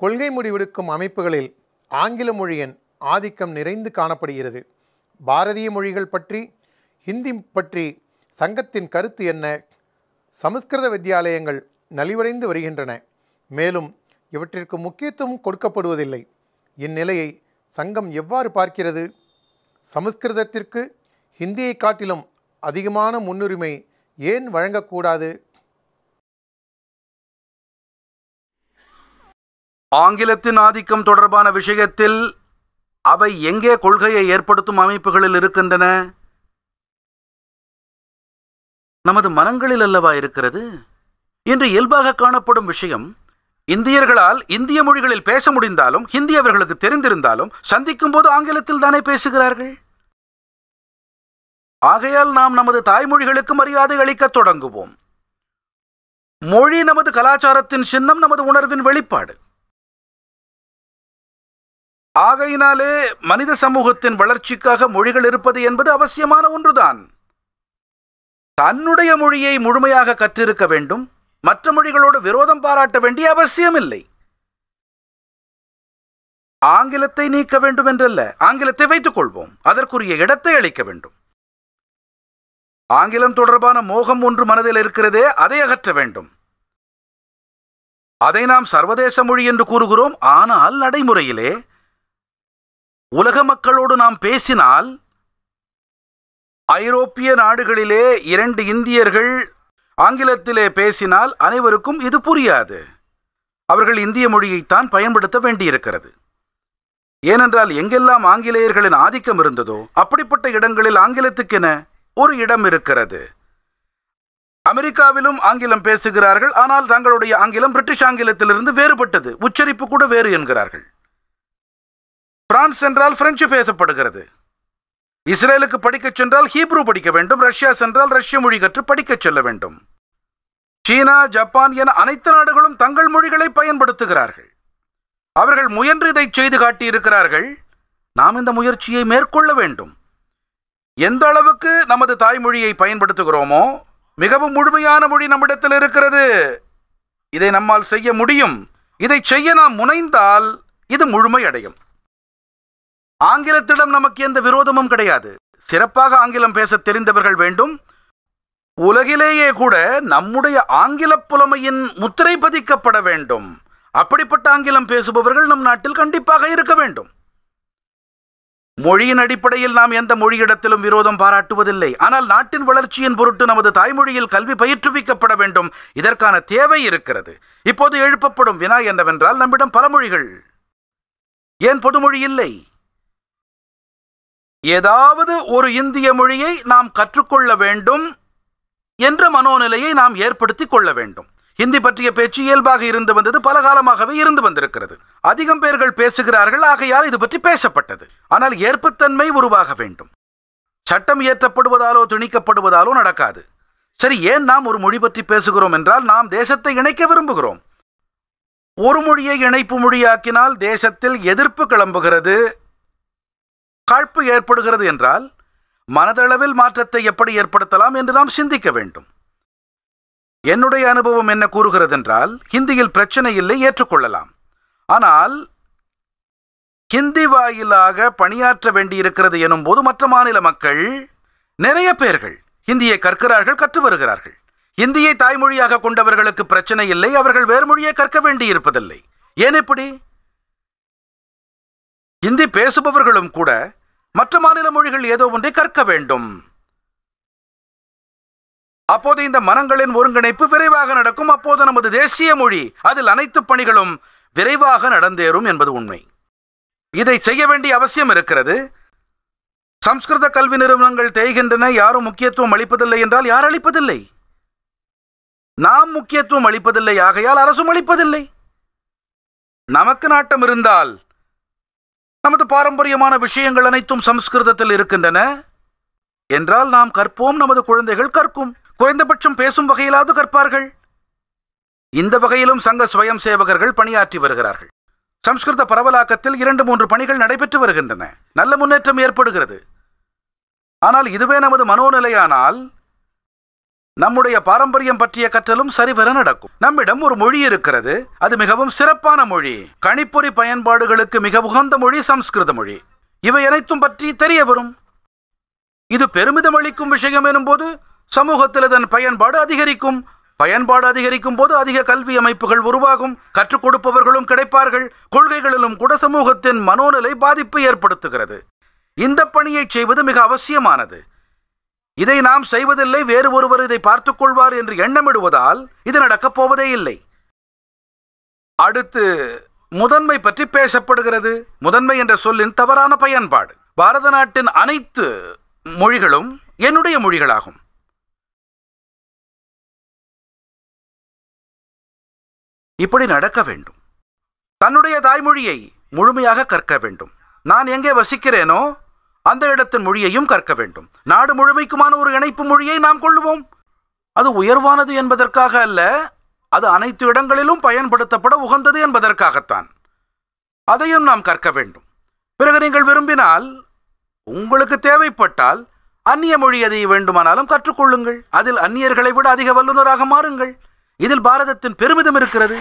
கொள்கை முடிவெடுக்கும் அமைப்புகளில் ஆங்கில மொழியின் ஆதிக்கம் நிறைந்து காணப்படுகிறது பாரதிய மொழிகள் பற்றி ஹிந்தி பற்றி சங்கத்தின் கருத்து என்ன சமஸ்கிருத வித்தியாலயங்கள் நலிவடைந்து வருகின்றன மேலும் இவற்றிற்கு முக்கியத்துவம் கொடுக்கப்படுவதில்லை இந்நிலையை சங்கம் எவ்வாறு பார்க்கிறது சமஸ்கிருதத்திற்கு ஹிந்தியை காட்டிலும் அதிகமான முன்னுரிமை ஏன் வழங்கக்கூடாது ஆங்கிலத்தின் ஆதிக்கம் தொடர்பான விஷயத்தில் அவை எங்கே கொள்கையை ஏற்படுத்தும் அமைப்புகளில் இருக்கின்றன நமது மனங்களில் அல்லவா இருக்கிறது இன்று இயல்பாக காணப்படும் விஷயம் இந்தியர்களால் இந்திய மொழிகளில் பேச முடிந்தாலும் ஹிந்தி அவர்களுக்கு தெரிந்திருந்தாலும் சந்திக்கும் போது ஆங்கிலத்தில் தானே பேசுகிறார்கள் ஆகையால் நாம் நமது தாய்மொழிகளுக்கு மரியாதை அளிக்க தொடங்குவோம் மொழி நமது கலாச்சாரத்தின் சின்னம் நமது உணர்வின் வெளிப்பாடு ஆகையினாலே மனித சமூகத்தின் வளர்ச்சிக்காக மொழிகள் இருப்பது என்பது அவசியமான ஒன்றுதான் தன்னுடைய மொழியை முழுமையாக கற்றிருக்க வேண்டும் மற்ற மொழிகளோடு விரோதம் பாராட்ட வேண்டிய அவசியமில்லை ஆங்கிலத்தை நீக்க வேண்டும் என்றல்ல ஆங்கிலத்தை வைத்துக் கொள்வோம் அதற்குரிய இடத்தை அளிக்க வேண்டும் ஆங்கிலம் தொடர்பான மோகம் ஒன்று மனதில் இருக்கிறதே அதை அகற்ற வேண்டும் அதை நாம் சர்வதேச மொழி என்று கூறுகிறோம் ஆனால் நடைமுறையிலே உலக மக்களோடு நாம் பேசினால் ஐரோப்பிய நாடுகளிலே இரண்டு இந்தியர்கள் ஆங்கிலத்திலே பேசினால் அனைவருக்கும் இது புரியாது அவர்கள் இந்திய மொழியைத்தான் பயன்படுத்த வேண்டியிருக்கிறது ஏனென்றால் எங்கெல்லாம் ஆங்கிலேயர்களின் ஆதிக்கம் இருந்ததோ அப்படிப்பட்ட இடங்களில் ஆங்கிலத்துக்கென ஒரு இடம் இருக்கிறது அமெரிக்காவிலும் ஆங்கிலம் பேசுகிறார்கள் ஆனால் தங்களுடைய ஆங்கிலம் பிரிட்டிஷ் ஆங்கிலத்திலிருந்து வேறுபட்டது உச்சரிப்பு கூட வேறு என்கிறார்கள் பிரான்ஸ் என்றால் பிரெஞ்சு பேசப்படுகிறது இஸ்ரேலுக்கு படிக்கச் சென்றால் ஹீப்ரு படிக்க வேண்டும் ரஷ்யா சென்றால் ரஷ்ய மொழி கற்று படிக்கச் செல்ல வேண்டும் சீனா ஜப்பான் என அனைத்து நாடுகளும் தங்கள் மொழிகளை பயன்படுத்துகிறார்கள் அவர்கள் முயன்று இதை செய்து காட்டியிருக்கிறார்கள் நாம் இந்த முயற்சியை மேற்கொள்ள வேண்டும் எந்த அளவுக்கு நமது தாய்மொழியை பயன்படுத்துகிறோமோ மிகவும் முழுமையான மொழி நம்மிடத்தில் இருக்கிறது இதை நம்மால் செய்ய முடியும் இதை செய்ய நாம் முனைந்தால் இது முழுமை அடையும் ஆங்கிலத்திடம் நமக்கு எந்த விரோதமும் கிடையாது சிறப்பாக ஆங்கிலம் பேச தெரிந்தவர்கள் வேண்டும் உலகிலேயே கூட நம்முடைய ஆங்கில புலமையின் முத்திரை பதிக்கப்பட வேண்டும் அப்படிப்பட்ட ஆங்கிலம் பேசுபவர்கள் நம் நாட்டில் கண்டிப்பாக இருக்க வேண்டும் மொழியின் அடிப்படையில் நாம் எந்த மொழியிடத்திலும் விரோதம் பாராட்டுவதில்லை ஆனால் நாட்டின் வளர்ச்சியின் பொருட்டு நமது தாய்மொழியில் கல்வி பயிற்றுவிக்கப்பட வேண்டும் இதற்கான தேவை இருக்கிறது இப்போது எழுப்பப்படும் வினா என்னவென்றால் நம்மிடம் பல மொழிகள் ஏன் பொதுமொழி இல்லை ஏதாவது ஒரு இந்திய மொழியை நாம் கற்றுக்கொள்ள வேண்டும் என்ற மனோநிலையை நாம் ஏற்படுத்தி கொள்ள வேண்டும் ஹிந்தி பற்றிய பேச்சு இயல்பாக இருந்து வந்தது பல காலமாகவே இருந்து வந்திருக்கிறது அதிகம் பேர்கள் பேசுகிறார்கள் ஆகையால் இது பற்றி பேசப்பட்டது ஆனால் ஏற்புத்தன்மை உருவாக வேண்டும் சட்டம் இயற்றப்படுவதாலோ திணிக்கப்படுவதாலோ நடக்காது சரி ஏன் நாம் ஒரு மொழி பற்றி பேசுகிறோம் என்றால் நாம் தேசத்தை இணைக்க விரும்புகிறோம் ஒரு மொழியை இணைப்பு மொழியாக்கினால் தேசத்தில் எதிர்ப்பு கிளம்புகிறது கழ்ப்பு ஏற்படுகிறது என்றால் மனதளவில் மாற்றத்தை எப்படி ஏற்படுத்தலாம் என்று நாம் சிந்திக்க வேண்டும் என்னுடைய அனுபவம் என்ன கூறுகிறது என்றால் ஹிந்தியில் பிரச்சனை இல்லை ஏற்றுக்கொள்ளலாம் ஆனால் ஹிந்தி வாயிலாக பணியாற்ற வேண்டியிருக்கிறது எனும் போது மற்ற மாநில மக்கள் நிறைய பேர்கள் ஹிந்தியை கற்கிறார்கள் கற்று வருகிறார்கள் ஹிந்தியை தாய்மொழியாக கொண்டவர்களுக்கு பிரச்சனை இல்லை அவர்கள் வேறு மொழியை கற்க வேண்டியிருப்பதில்லை ஏன் இப்படி ஹிந்தி பேசுபவர்களும் கூட மற்ற மாநில மொழிகள் ஏதோ ஒன்றை கற்க வேண்டும் அப்போது இந்த மனங்களின் ஒருங்கிணைப்பு விரைவாக நடக்கும் அப்போது நமது தேசிய மொழி அதில் அனைத்து பணிகளும் விரைவாக நடந்தேறும் என்பது உண்மை இதை செய்ய வேண்டிய அவசியம் இருக்கிறது சம்ஸ்கிருத கல்வி நிறுவனங்கள் தேய்கின்றன யாரும் முக்கியத்துவம் அளிப்பதில்லை என்றால் யார் அளிப்பதில்லை நாம் முக்கியத்துவம் அளிப்பதில்லை ஆகையால் அரசும் அளிப்பதில்லை நமக்கு நாட்டம் இருந்தால் நமது பாரம்பரியமான விஷயங்கள் அனைத்தும் சம்ஸ்கிருதத்தில் இருக்கின்றன என்றால் நாம் கற்போம் நமது குழந்தைகள் கற்கும் குறைந்தபட்சம் பேசும் வகையிலாவது கற்பார்கள் இந்த வகையிலும் சங்க ஸ்வயம் சேவகர்கள் பணியாற்றி வருகிறார்கள் சம்ஸ்கிருத பரவலாக்கத்தில் இரண்டு மூன்று பணிகள் நடைபெற்று வருகின்றன நல்ல முன்னேற்றம் ஏற்படுகிறது ஆனால் இதுவே நமது மனோநிலையானால் நம்முடைய பாரம்பரியம் பற்றிய கற்றலும் சரிவர நடக்கும் நம்மிடம் ஒரு மொழி இருக்கிறது அது மிகவும் சிறப்பான மொழி கணிப்பொறி பயன்பாடுகளுக்கு மிக உகந்த மொழி சம்ஸ்கிருத மொழி இவை அனைத்தும் பற்றி தெரிய வரும் இது பெருமிதம் அளிக்கும் விஷயம் எனும்போது சமூகத்தில் அதன் பயன்பாடு அதிகரிக்கும் பயன்பாடு அதிகரிக்கும் போது அதிக கல்வி அமைப்புகள் உருவாகும் கற்றுக் கொடுப்பவர்களும் கிடைப்பார்கள் கொள்கைகளிலும் கூட சமூகத்தின் மனோநிலை பாதிப்பு ஏற்படுத்துகிறது இந்த பணியை செய்வது மிக அவசியமானது இதை நாம் செய்வதில்லை வேறு ஒருவர் இதை பார்த்துக் கொள்வார் என்று எண்ணமிடுவதால் இது நடக்கப் போவதே இல்லை அடுத்து முதன்மை பற்றி பேசப்படுகிறது முதன்மை என்ற சொல்லின் தவறான பயன்பாடு பாரத நாட்டின் அனைத்து மொழிகளும் என்னுடைய மொழிகளாகும் இப்படி நடக்க வேண்டும் தன்னுடைய தாய்மொழியை முழுமையாக கற்க வேண்டும் நான் எங்கே வசிக்கிறேனோ அந்த இடத்தின் மொழியையும் கற்க வேண்டும் நாடு முழுமைக்குமான ஒரு இணைப்பு மொழியை நாம் கொள்ளுவோம் அது உயர்வானது என்பதற்காக அல்ல அது அனைத்து இடங்களிலும் பயன்படுத்தப்பட உகந்தது என்பதற்காகத்தான் அதையும் நாம் கற்க வேண்டும் பிறகு நீங்கள் விரும்பினால் உங்களுக்கு தேவைப்பட்டால் அந்நிய மொழி எதை வேண்டுமானாலும் கற்றுக்கொள்ளுங்கள் அதில் அந்நியர்களை விட அதிக வல்லுநராக மாறுங்கள் இதில் பாரதத்தின் பெருமிதம் இருக்கிறது